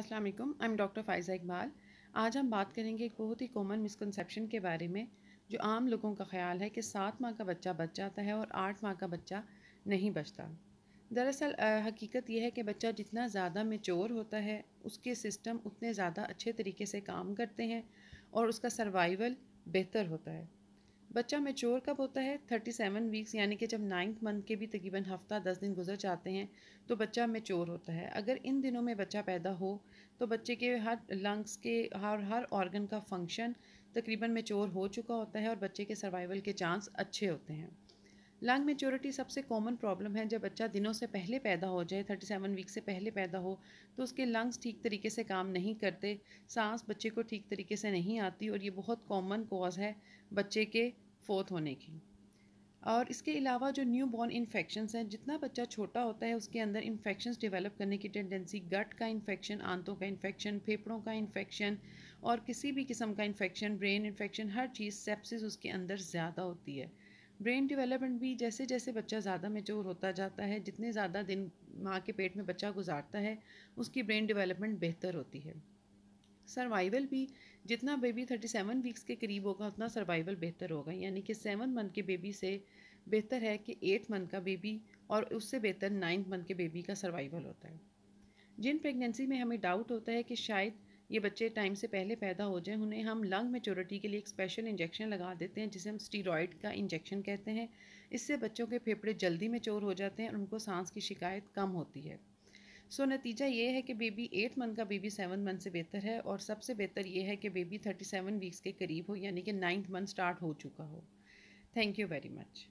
अस्सलाम वालेकुम I am doctor Faiza Iqbal आज हम बात करेंगे एक बहुत ही कॉमन मिसकनसप्शन के बारे में जो आम लोगों का ख्याल है कि सात माह का बच्चा बच जाता है और आठ माह का बच्चा नहीं बचता दरअसल हकीकत यह है कि बच्चा जितना ज़्यादा मेचोर होता है उसके सिस्टम उतने ज़्यादा अच्छे तरीके से काम करते हैं और उसका सर्वाइवल बेहतर होता है बच्चा मेच्योर कब होता है थर्टी सेवन वीक्स यानी कि जब नाइन्थ मंथ के भी तकरीबन हफ्ता दस दिन गुजर जाते हैं तो बच्चा मेच्योर होता है अगर इन दिनों में बच्चा पैदा हो तो बच्चे के हर लंग्स के हर हर ऑर्गन का फंक्शन तकरीबन मेच्योर हो चुका होता है और बच्चे के सर्वाइवल के चांस अच्छे होते हैं लंग मेच्योरिटी सबसे कॉमन प्रॉब्लम है जब बच्चा दिनों से पहले पैदा हो जाए थर्टी सेवन वीक से पहले पैदा हो तो उसके लंग्स ठीक तरीके से काम नहीं करते सांस बच्चे को ठीक तरीके से नहीं आती और ये बहुत कॉमन कॉज है बच्चे के फोर्थ होने की और इसके अलावा जो न्यू बॉर्न इन्फेक्शन हैं जितना बच्चा छोटा होता है उसके अंदर इन्फेक्शन डेवलप करने की टेंडेंसी गट का इन्फेक्शन आंतों का इन्फेक्शन फेफड़ों का इन्फेक्शन और किसी भी किस्म का इन्फेक्शन ब्रेन इन्फेक्शन हर चीज़ सेप्सिस उसके अंदर ज़्यादा होती है ब्रेन डेवलपमेंट भी जैसे जैसे बच्चा ज़्यादा मेच्योर होता जाता है जितने ज़्यादा दिन माँ के पेट में बच्चा गुजारता है उसकी ब्रेन डेवलपमेंट बेहतर होती है सर्वाइवल भी जितना बेबी थर्टी सेवन वीक्स के करीब होगा उतना सर्वाइवल बेहतर होगा यानी कि सेवन मंथ के बेबी से बेहतर है कि एट मंथ का बेबी और उससे बेहतर नाइन्थ मंथ के बेबी का सर्वाइवल होता है जिन प्रेगनेंसी में हमें डाउट होता है कि शायद ये बच्चे टाइम से पहले पैदा हो जाएं उन्हें हम लंग मेचोरिटी के लिए एक स्पेशल इंजेक्शन लगा देते हैं जिसे हम स्टीरॉयड का इंजेक्शन कहते हैं इससे बच्चों के फेफड़े जल्दी चोर हो जाते हैं और उनको सांस की शिकायत कम होती है सो नतीजा ये है कि बेबी एट मंथ का बेबी सेवन मंथ से बेहतर है और सबसे बेहतर ये है कि बेबी थर्टी सेवन वीक्स के करीब हो यानी कि नाइन्थ मंथ स्टार्ट हो चुका हो थैंक यू वेरी मच